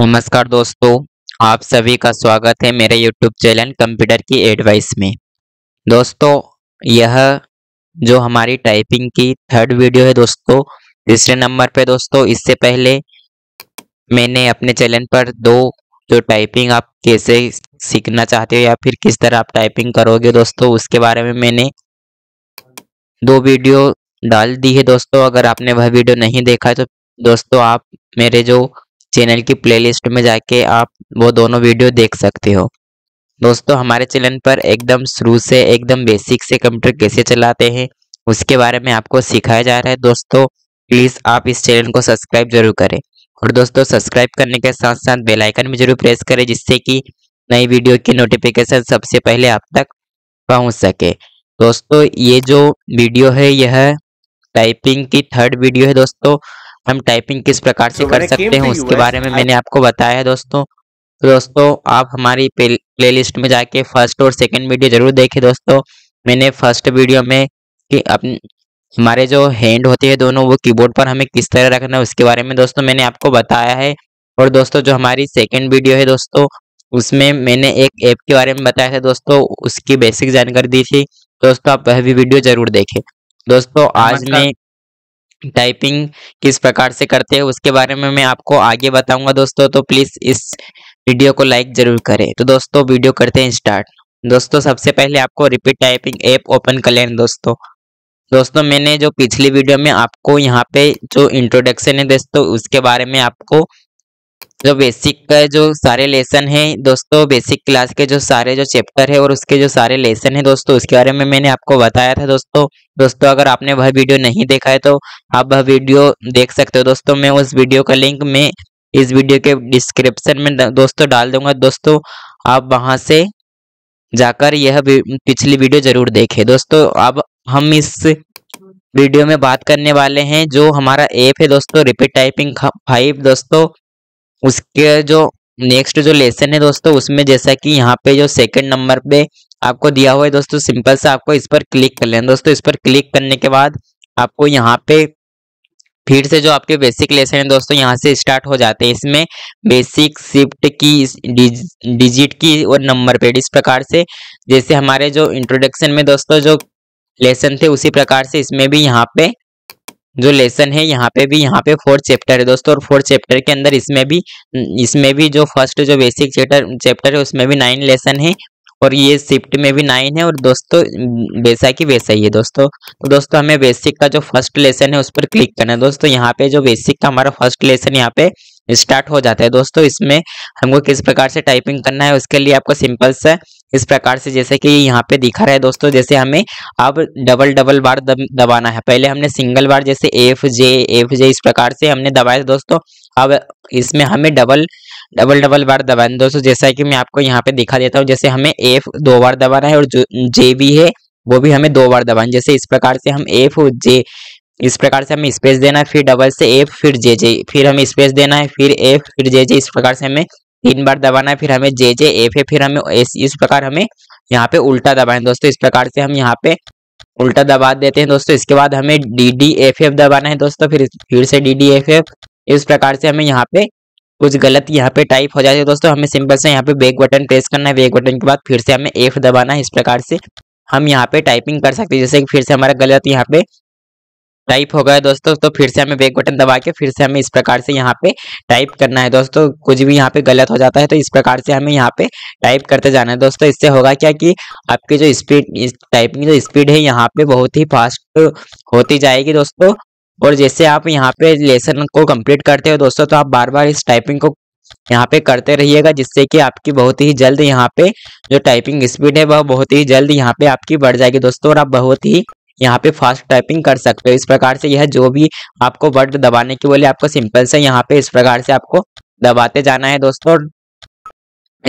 नमस्कार दोस्तों आप सभी का स्वागत है मेरे यूट्यूब चैनल कंप्यूटर की एडवाइस में दोस्तों यह जो हमारी टाइपिंग की थर्ड वीडियो है दोस्तों तीसरे नंबर पे दोस्तों इससे पहले मैंने अपने चैनल पर दो जो टाइपिंग आप कैसे सीखना चाहते हो या फिर किस तरह आप टाइपिंग करोगे दोस्तों उसके बारे में मैंने दो वीडियो डाल दी है दोस्तों अगर आपने वह वीडियो नहीं देखा है तो दोस्तों आप मेरे जो चैनल की प्लेलिस्ट में जाके आप वो दोनों वीडियो देख सकते हो दोस्तों हमारे चैनल पर एकदम शुरू से एकदम बेसिक से कंप्यूटर कैसे चलाते हैं उसके बारे में आपको सिखाया जा रहा है दोस्तों प्लीज़ आप इस चैनल को सब्सक्राइब जरूर करें और दोस्तों सब्सक्राइब करने के साथ साथ बेल आइकन भी जरूर प्रेस करें जिससे कि नई वीडियो की नोटिफिकेशन सबसे पहले आप तक पहुंच सके दोस्तों ये जो वीडियो है यह टाइपिंग की थर्ड वीडियो है दोस्तों हम टाइपिंग किस प्रकार से so तो कर सकते हैं उसके बारे में I... मैंने आपको बताया है दोस्तों दोस्तों आप हमारी प्ले लिस्ट में जाके फर्स्ट और सेकेंड वीडियो जरूर देखें दोस्तों मैंने फर्स्ट वीडियो में कि अपने हमारे जो हैंड होते हैं दोनों वो कीबोर्ड पर हमें किस तरह रखना है उसके बारे में दोस्तों मैंने आपको बताया है और दोस्तों जो हमारी सेकेंड वीडियो है दोस्तों उसमें मैंने एक ऐप के बारे में बताया था दोस्तों उसकी बेसिक जानकारी दी थी दोस्तों आप वह भी वीडियो जरूर देखें दोस्तों आज मैं टाइपिंग किस प्रकार से करते हैं उसके बारे में मैं आपको आगे बताऊंगा दोस्तों तो प्लीज इस वीडियो को लाइक जरूर करें तो दोस्तों वीडियो करते हैं स्टार्ट दोस्तों सबसे पहले आपको रिपीट टाइपिंग ऐप ओपन कर लेना दोस्तों दोस्तों मैंने जो पिछली वीडियो में आपको यहाँ पे जो इंट्रोडक्शन है दोस्तों उसके बारे में आपको जो बेसिक का जो सारे लेसन है दोस्तों बेसिक क्लास के जो सारे जो चैप्टर है और उसके जो सारे लेसन है दोस्तों उसके बारे में मैंने आपको बताया था दोस्तों दोस्तों अगर आपने वह वीडियो नहीं देखा है तो आप वह वीडियो देख सकते हो दोस्तों मैं उस वीडियो का लिंक में इस वीडियो के डिस्क्रिप्शन में दोस्तों डाल दूंगा दोस्तों आप वहाँ से जाकर यह पिछली वीडियो जरूर देखें दोस्तों अब हम इस वीडियो में बात करने वाले हैं जो हमारा ऐप है दोस्तों रिपीट टाइपिंग फाइव दोस्तों उसके जो नेक्स्ट जो लेसन है दोस्तों उसमें जैसा कि यहाँ पे जो सेकंड नंबर पे आपको दिया हुआ है दोस्तों सिंपल से आपको इस पर क्लिक कर लेना दोस्तों इस पर क्लिक करने के बाद आपको यहाँ पे फिर से जो आपके बेसिक लेसन है दोस्तों यहाँ से स्टार्ट हो जाते हैं इसमें बेसिक शिफ्ट की डिजिट की और नंबर पे इस प्रकार से जैसे हमारे जो इंट्रोडक्शन में दोस्तों जो लेसन थे उसी प्रकार से इसमें भी यहाँ पे जो लेसन है यहाँ पे भी यहाँ पे फोर्थ चैप्टर है दोस्तों और फोर्थ चैप्टर के अंदर इसमें भी इसमें भी जो फर्स्ट जो बेसिक चैप्टर चैप्टर है उसमें भी नाइन लेसन है और ये शिफ्ट में भी नाइन है और दोस्तों वैसा की वैसा ही है दोस्तों तो दोस्तों हमें बेसिक का जो फर्स्ट लेसन है उस पर क्लिक करना है दोस्तों यहाँ पे जो बेसिक का हमारा फर्स्ट लेसन यहाँ पे स्टार्ट हो जाता है दोस्तों इसमें हमको किस प्रकार से टाइपिंग करना है उसके लिए आपको सिंपल सा इस प्रकार से जैसे कि यहाँ पे दिखा रहा है दोस्तों जैसे हमें अब डबल डबल बार दब, दबाना है पहले हमने सिंगल बार जैसे एफ जे एफ जे इस प्रकार से हमने दबाया दोस्तों अब इसमें हमें डबल डबल डबल बार दबाना दोस्तों जैसा कि मैं आपको यहाँ पे दिखा देता हूँ जैसे हमें एफ दो बार दबाना है और जो जे भी है वो भी हमें दो बार दबाना जैसे इस प्रकार से हम एफ जे इस प्रकार से हमें स्पेस देना है फिर डबल से एफ फिर जे जे फिर हमें स्पेस देना है फिर एफ फिर जे जे इस प्रकार से हमें तीन बार दबाना है फिर हमें जे जे एफ ए फिर हमें एस इस प्रकार हमें यहाँ पे उल्टा दबाए दोस्तों इस प्रकार से हम यहाँ पे उल्टा दबा देते हैं दोस्तों इसके बाद हमें डी डी एफ एफ दबाना है दोस्तों फिर फिर से डी डी एफ एफ इस प्रकार से हमें यहाँ पे कुछ गलत यहाँ पे टाइप हो जाती है दोस्तों हमें सिंपल से यहाँ पे बैक बटन प्रेस करना है बैक बटन के बाद फिर से हमें एफ दबाना है इस प्रकार से हम यहाँ पे टाइपिंग कर सकते हैं जैसे कि फिर से हमारा गलत यहाँ पे टाइप हो गया दोस्तों तो फिर से हमें बैक बटन दबा के फिर से हमें इस प्रकार से यहाँ पे टाइप करना है दोस्तों कुछ भी यहाँ पे गलत हो जाता है तो इस प्रकार से हमें यहाँ पे टाइप करते जाना है दोस्तों इससे होगा क्या कि आपकी जो स्पीड टाइपिंग जो स्पीड है यहाँ पे बहुत ही फास्ट होती जाएगी दोस्तों और जैसे आप यहाँ पे लेसन को कम्प्लीट करते हो दोस्तों तो आप बार बार इस टाइपिंग को यहाँ पे करते रहिएगा जिससे कि आपकी बहुत ही जल्द यहाँ पे जो टाइपिंग स्पीड है वह बहुत ही जल्द यहाँ पे आपकी बढ़ जाएगी दोस्तों और आप बहुत ही यहाँ पे फास्ट टाइपिंग कर सकते हो इस प्रकार से यह जो भी आपको वर्ड दबाने के बोले आपको सिंपल से यहाँ पे इस प्रकार से आपको दबाते जाना है दोस्तों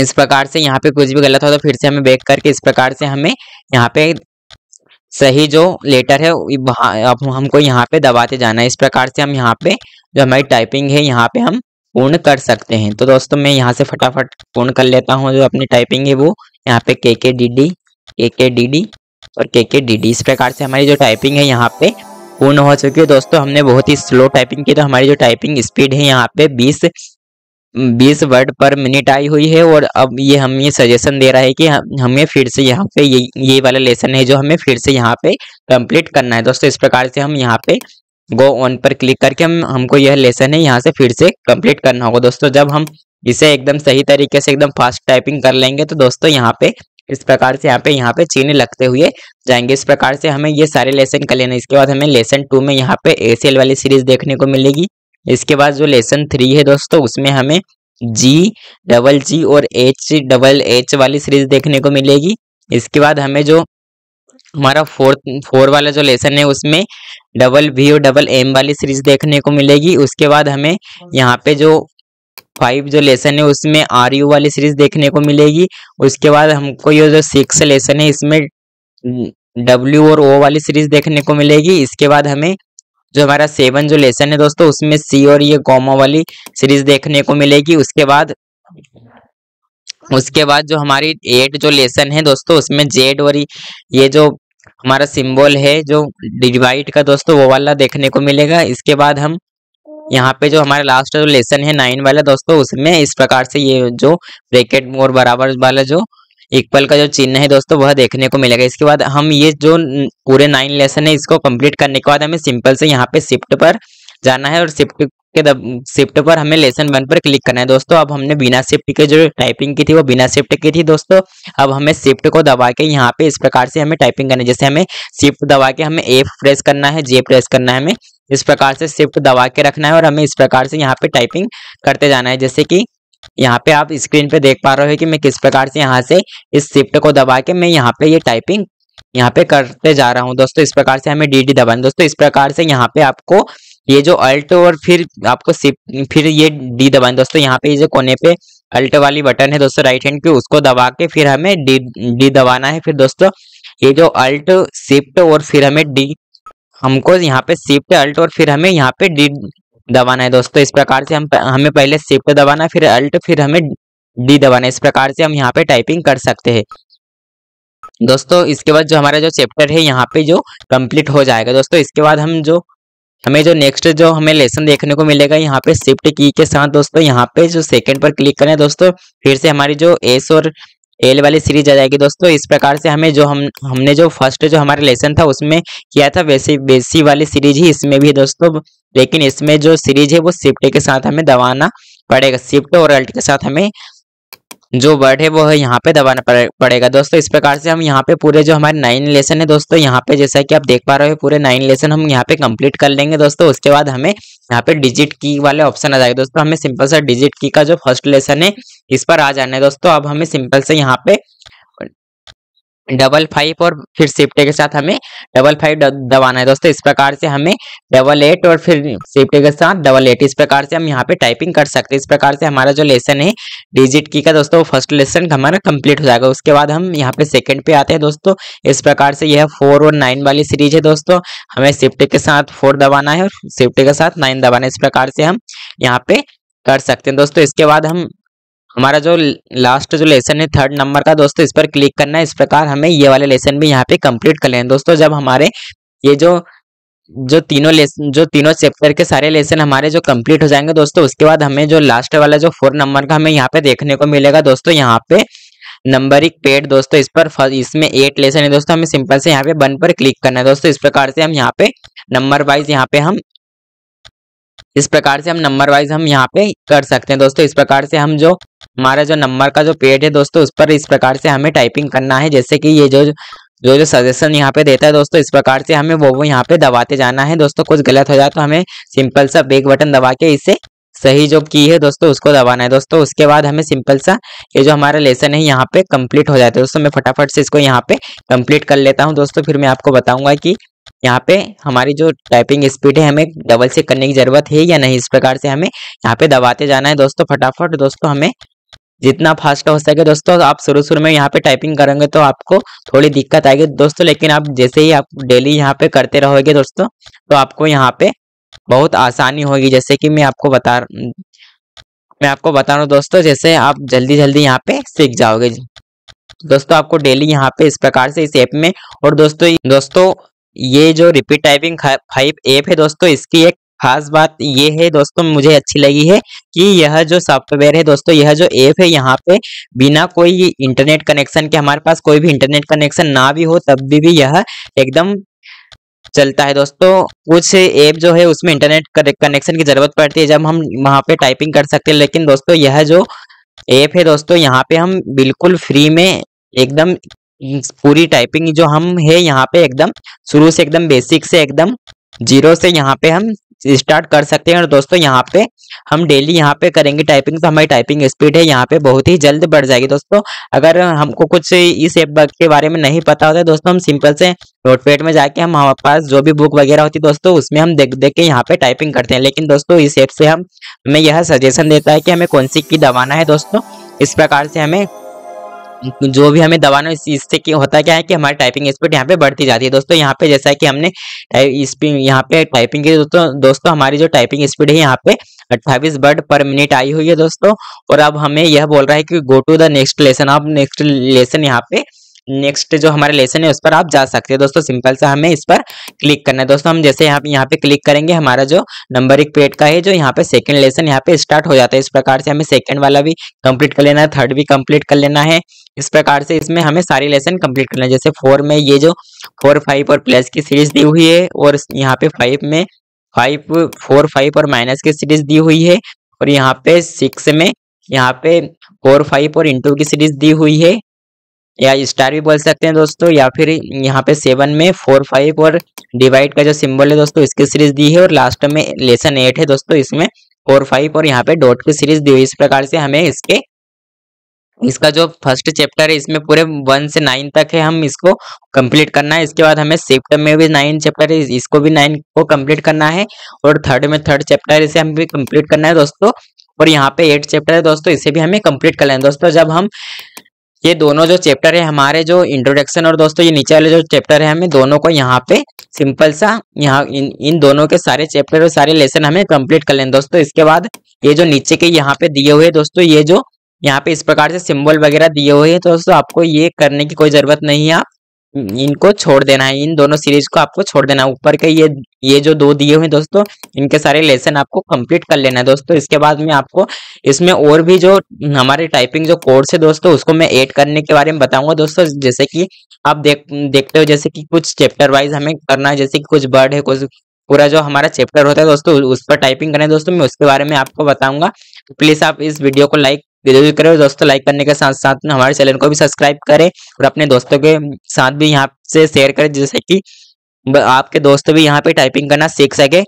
इस प्रकार से यहाँ पे कुछ भी गलत हो तो फिर से हमें बैक करके इस प्रकार से हमें यहाँ पे सही जो लेटर है अब हमको यहाँ पे दबाते जाना है इस प्रकार से हम यहाँ पे जो हमारी टाइपिंग है यहाँ पे हम पूर्ण कर सकते हैं तो दोस्तों मैं यहाँ से फटाफट पूर्ण कर लेता हूँ जो अपनी टाइपिंग है वो यहाँ पे के के डी डी के के डी डी और के के डी डी इस प्रकार से हमारी जो टाइपिंग है यहाँ पे पूर्ण हो चुकी है दोस्तों हमने बहुत ही स्लो टाइपिंग की तो हमारी जो टाइपिंग स्पीड है यहाँ पे बीस बीस वर्ड पर मिनट आई हुई है और अब ये हम ये सजेशन दे रहा है कि हमें फिर से यहाँ पे ये ये वाला लेसन है जो हमें फिर से यहाँ पे कंप्लीट करना है दोस्तों इस प्रकार से हम यहाँ पे गो ऑन पर क्लिक करके हम हमको यह लेसन है यहाँ से फिर से कंप्लीट करना होगा दोस्तों जब हम इसे एकदम सही तरीके से एकदम फास्ट टाइपिंग कर लेंगे तो दोस्तों यहाँ पे इस प्रकार से यहाँ पे यहाँ पे चीनी लगते हुए जाएंगे इस प्रकार से हमें ये सारे लेसन कर लेना इसके बाद हमें लेसन टू में यहाँ पे एसीएल वाली सीरीज देखने को मिलेगी इसके बाद जो लेसन थ्री है दोस्तों उसमें हमें जी डबल जी और एच डबल एच वाली सीरीज देखने को मिलेगी इसके बाद हमें जो हमारा फोर्थ फोर वाला जो लेसन है उसमें डबल वी और डबल एम वाली सीरीज देखने को मिलेगी उसके बाद हमें यहाँ पे जो फाइव जो लेसन है उसमें आर यू वाली सीरीज देखने को मिलेगी उसके बाद हमको ये जो सिक्स लेसन है इसमें डब्ल्यू और ओ वाली सीरीज देखने को मिलेगी इसके बाद हमें जो हमारा सेवन जो लेसन है दोस्तों उसमें सी और ये गोमा वाली सीरीज देखने को मिलेगी उसके बाद उसके बाद जो हमारी एट जो लेसन है दोस्तों उसमें जेड और ये जो हमारा सिंबल है जो डिवाइड का दोस्तों वो वाला देखने को मिलेगा इसके बाद हम यहाँ पे जो हमारा लास्ट जो लेसन है नाइन वाला दोस्तों उसमें इस प्रकार से ये जो ब्रेकेट और बराबर वाला जो इक्वल का जो चिन्ह है दोस्तों वह देखने को मिलेगा इसके बाद हम ये जो पूरे नाइन लेसन है इसको कंप्लीट करने के बाद हमें सिंपल से यहाँ पे शिफ्ट पर जाना है और शिफ्ट के शिफ्ट पर हमें लेसन वन पर क्लिक करना है दोस्तों अब हमने बिना शिफ्ट के जो टाइपिंग की थी वो बिना शिफ्ट की थी दोस्तों अब हमें शिफ्ट को दबा के यहाँ पे इस प्रकार से हमें टाइपिंग करना है जैसे हमें शिफ्ट दबा के हमें ए प्रेस करना है जे प्रेस करना है हमें इस प्रकार से शिफ्ट दबा के रखना है और हमें इस प्रकार से यहाँ पे टाइपिंग करते जाना है जैसे कि यहाँ पे आप स्क्रीन पे देख पा रहे हो कि मैं किस प्रकार से यहाँ से इस शिफ्ट को दबा के मैं यहाँ पे ये यह टाइपिंग यहाँ पे करते जा रहा हूँ दोस्तों इस प्रकार से हमें डी डी दबाना दोस्तों इस प्रकार से यहाँ पे आपको ये जो अल्ट और फिर आपको शिफ्ट फिर ये डी दबाना दोस्तों यहाँ पे ये जो कोने पे अल्ट वाली बटन है दोस्तों राइट हैंड की उसको दबा के फिर हमें डी डी दबाना है फिर दोस्तों ये जो अल्ट शिफ्ट और फिर हमें डी हमको यहाँ पे शिफ्ट अल्ट और फिर हमें यहाँ पे डी दबाना है दोस्तों इस प्रकार से हम हमें पहले शिफ्ट दबाना फिर अल्ट फिर हमें डी दबाना इस प्रकार से हम यहाँ पे टाइपिंग कर सकते हैं दोस्तों इसके बाद जो हमारा जो चैप्टर है यहाँ पे जो कंप्लीट हो जाएगा दोस्तों इसके बाद हम जो हमें जो नेक्स्ट जो हमें लेसन देखने को मिलेगा यहाँ पे शिफ्ट की के साथ दोस्तों यहाँ पे जो सेकंड पर क्लिक करें दोस्तों फिर से हमारी जो एस और एल वाली सीरीज आ जाएगी दोस्तों इस प्रकार से हमें जो हम हमने जो फर्स्ट जो हमारा लेसन था उसमें किया था वैसे बेसी वाली सीरीज ही इसमें भी दोस्तों लेकिन इसमें जो सीरीज है वो शिफ्ट के साथ हमें दबाना पड़ेगा शिफ्ट और अल्ट के साथ हमें जो वर्ड है वो है यहाँ पे दबाना पड़ेगा दोस्तों इस प्रकार से हम यहाँ पे पूरे जो हमारे नाइन लेसन है दोस्तों यहाँ पे जैसा कि आप देख पा रहे हो पूरे नाइन लेसन हम यहाँ पे कंप्लीट कर लेंगे दोस्तों उसके बाद हमें यहाँ पे डिजिट की वाले ऑप्शन आ जाएगा दोस्तों हमें सिंपल सा डिजिट की का जो फर्स्ट लेसन है इस पर आ जाना है दोस्तों अब हमें सिंपल से यहाँ पे डबल फाइव और फिर सिफ्टे के साथ हमें डबल फाइव दबाना है दोस्तों इस प्रकार से हमें डबल एट और फिर सिफ्टे के साथ डबल एट इस प्रकार से हम यहाँ पे टाइपिंग कर सकते हैं इस प्रकार से हमारा जो लेसन है डिजिट की का दोस्तों फर्स्ट लेसन हमारा कंप्लीट हो जाएगा उसके बाद हम यहाँ पे सेकंड पे आते हैं दोस्तों इस प्रकार से यह फोर और नाइन वाली सीरीज है दोस्तों हमें सिफ्टे के साथ फोर दबाना है और सिफ्टे के साथ नाइन दबाना है इस प्रकार से हम यहाँ पे कर सकते हैं दोस्तों इसके बाद हम हमारा जो लास्ट जो लेसन है थर्ड नंबर का दोस्तों इस पर क्लिक करना है इस प्रकार हमें ये वाले लेसन भी यहाँ पे कंप्लीट कर लेना है दोस्तों जब हमारे ये जो जो तीनों लेसन जो तीनों चैप्टर के सारे लेसन हमारे जो कंप्लीट हो जाएंगे दोस्तों उसके बाद हमें जो लास्ट वाला जो फोर नंबर का हमें यहाँ पे देखने को मिलेगा दोस्तों यहाँ पे नंबर एक पेड दोस्तों इस पर इसमें एट लेसन है दोस्तों हमें सिंपल से यहाँ पे बन पर क्लिक करना है दोस्तों इस प्रकार से हम यहाँ पे नंबर वाइज यहाँ पे हम इस प्रकार से हम नंबर वाइज हम यहाँ पे कर सकते हैं दोस्तों इस प्रकार से हम जो हमारा जो नंबर का जो पेड है दोस्तों उस पर इस प्रकार से हमें टाइपिंग करना है जैसे कि ये जो जो जो सजेशन यहाँ पे देता है दोस्तों इस प्रकार से हमें वो वो यहाँ पे दबाते जाना है दोस्तों कुछ गलत हो जाए तो हमें सिंपल सा बेग बटन दबा के इसे सही जो की है दोस्तों उसको दबाना है दोस्तों उसके बाद हमें सिंपल सा ये जो हमारा लेसन है यहाँ पे कंप्लीट हो जाता है दोस्तों मैं फटाफट से इसको यहाँ पे कंप्लीट कर लेता हूँ दोस्तों फिर मैं आपको बताऊंगा कि यहाँ पे हमारी जो टाइपिंग स्पीड है हमें डबल से करने की जरूरत है या नहीं इस प्रकार से हमें यहाँ पे दबाते जाना है दोस्तों फटाफट दोस्तों हमें जितना फास्ट हो सके दोस्तों आप शुरू शुरू में यहाँ पे टाइपिंग करेंगे तो आपको थोड़ी दिक्कत आएगी दोस्तों लेकिन आप जैसे ही आप डेली यहाँ पे करते रहोगे दोस्तों तो आपको यहाँ पे बहुत आसानी होगी जैसे कि मैं आपको बता मैं आपको बता रहा हूँ दोस्तों जैसे आप जल्दी जल्दी यहाँ पे सीख जाओगे दोस्तों आपको डेली यहाँ पे इस प्रकार से इस ऐप में और दोस्तों दोस्तों ये जो रिपीट टाइपिंग फाइव एप है दोस्तों इसकी एक खास बात ये है दोस्तों मुझे अच्छी लगी है कि यह जो सॉफ्टवेयर है दोस्तों यह जो ऐप है यहाँ पे बिना कोई इंटरनेट कनेक्शन के हमारे पास कोई भी इंटरनेट कनेक्शन ना भी हो तब भी, भी यह एकदम चलता है दोस्तों कुछ ऐप जो है उसमें इंटरनेट कनेक्शन की जरूरत पड़ती है जब हम वहाँ पे टाइपिंग कर सकते हैं लेकिन दोस्तों यह जो ऐप है दोस्तों यहाँ पे हम बिल्कुल फ्री में एकदम पूरी टाइपिंग जो हम है यहाँ पे एकदम शुरू से एकदम बेसिक से एकदम जीरो से यहाँ पे हम स्टार्ट कर सकते हैं और दोस्तों यहाँ पे हम डेली यहाँ पे करेंगे टाइपिंग तो हमारी टाइपिंग स्पीड है यहाँ पे बहुत ही जल्द बढ़ जाएगी दोस्तों अगर हमको कुछ इस एप के बारे में नहीं पता होता है दोस्तों हम सिंपल से नोटपेड में जाके हम हमारे पास जो भी बुक वगैरह होती है दोस्तों उसमें हम देख देख के यहाँ पे टाइपिंग करते हैं लेकिन दोस्तों इस ऐप से हम हमें यह सजेशन देता है कि हमें कौन सी की दबाना है दोस्तों इस प्रकार से हमें जो भी हमें दबाना इससे होता क्या है कि हमारी टाइपिंग स्पीड यहाँ पे बढ़ती जाती है दोस्तों यहाँ पे जैसा कि हमने यहाँ पे टाइपिंग की दोस्तों दोस्तों हमारी जो टाइपिंग स्पीड है यहाँ पे अट्ठाईस वर्ड पर मिनट आई हुई है दोस्तों और अब हमें यह बोल रहा है कि go to the next lesson अब नेक्स्ट लेसन यहाँ पे नेक्स्ट जो हमारे लेसन है उस पर आप जा सकते हैं दोस्तों सिंपल सा हमें इस पर क्लिक करना है दोस्तों हम जैसे यहाँ पे यहाँ पे क्लिक करेंगे हमारा जो नंबर एक पेड का है जो यहाँ पे सेकंड लेसन यहाँ पे स्टार्ट हो जाता है इस प्रकार से हमें सेकंड वाला भी कंप्लीट कर लेना है थर्ड भी कंप्लीट कर लेना है इस प्रकार से इसमें हमें सारी लेसन कंप्लीट करना है जैसे फोर में ये जो फोर फाइव और प्लस की सीरीज दी हुई है और यहाँ पे फाइव में फाइव फोर फाइव और माइनस की सीरीज दी हुई है और यहाँ पे सिक्स में यहाँ पे फोर फाइव और इंटू की सीरीज दी हुई है या स्टार भी बोल सकते हैं दोस्तों या फिर यहाँ पे सेवन में फोर फाइव और डिवाइड का जो सिंबल है दोस्तों इसकी सीरीज दी है और लास्ट में लेसन एट है दोस्तों इसमें फोर फाइव और यहाँ पे डॉट की सीरीज दी हुई इस प्रकार से हमें इसके इसका जो फर्स्ट चैप्टर है इसमें पूरे वन से नाइन तक है हम इसको कंप्लीट करना है इसके बाद हमें सिफ्ट में भी नाइन चैप्टर है इसको भी नाइन को कंप्लीट करना है और थर्ड में थर्ड चैप्टर इसे हम भी कंप्लीट करना है दोस्तों और यहाँ पे एट चैप्टर है दोस्तों इसे भी हमें कंप्लीट करना है दोस्तों जब हम ये दोनों जो चैप्टर है हमारे जो इंट्रोडक्शन और दोस्तों ये नीचे वाले जो चैप्टर है हमें दोनों को यहाँ पे सिंपल सा यहाँ इन इन दोनों के सारे चैप्टर और सारे लेसन हमें कंप्लीट कर लें दोस्तों इसके बाद ये जो नीचे के यहाँ पे दिए हुए दोस्तों ये जो यहाँ पे इस प्रकार से सिंबल वगैरह दिए हुए हैं तो दोस्तों आपको ये करने की कोई जरूरत नहीं है आप हम्म, इनको छोड़ देना है इन दोनों सीरीज को आपको छोड़ देना है ऊपर के ये ये जो दो दिए हुए दोस्तों इनके सारे लेसन आपको कंप्लीट कर लेना है दोस्तों इसके बाद में आपको इसमें और भी जो हमारे टाइपिंग जो कोर्स है दोस्तों उसको मैं ऐड करने के बारे में बताऊंगा दोस्तों जैसे कि आप देख देखते हो जैसे कि कुछ चैप्टर वाइज हमें करना है जैसे कि कुछ बर्ड है कुछ पूरा जो हमारा चैप्टर होता है दोस्तों उस पर टाइपिंग करें दोस्तों मैं उसके बारे में आपको बताऊंगा प्लीज आप इस वीडियो को लाइक वीडियो करें और दोस्तों लाइक करने के साथ साथ में हमारे चैनल को भी सब्सक्राइब करें और अपने दोस्तों के साथ भी यहाँ से शेयर करें जैसे कि आपके दोस्त भी यहाँ पे टाइपिंग करना सीख सके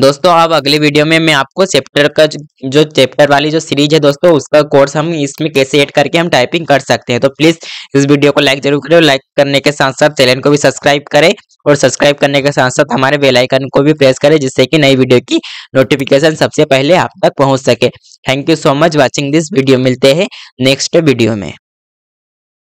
दोस्तों अब अगले वीडियो में मैं आपको चैप्टर का जो चैप्टर वाली जो सीरीज है दोस्तों उसका कोर्स हम इसमें कैसे ऐड करके हम टाइपिंग कर सकते हैं तो प्लीज इस वीडियो को लाइक जरूर करें लाइक करने के साथ साथ चैनल को भी सब्सक्राइब करें और सब्सक्राइब करने के साथ साथ हमारे बेलाइकन को भी प्रेस करें जिससे कि नई वीडियो की नोटिफिकेशन सबसे पहले आप तक पहुँच सके thank you so much watching this video मिलते हैं नेक्स्ट वीडियो में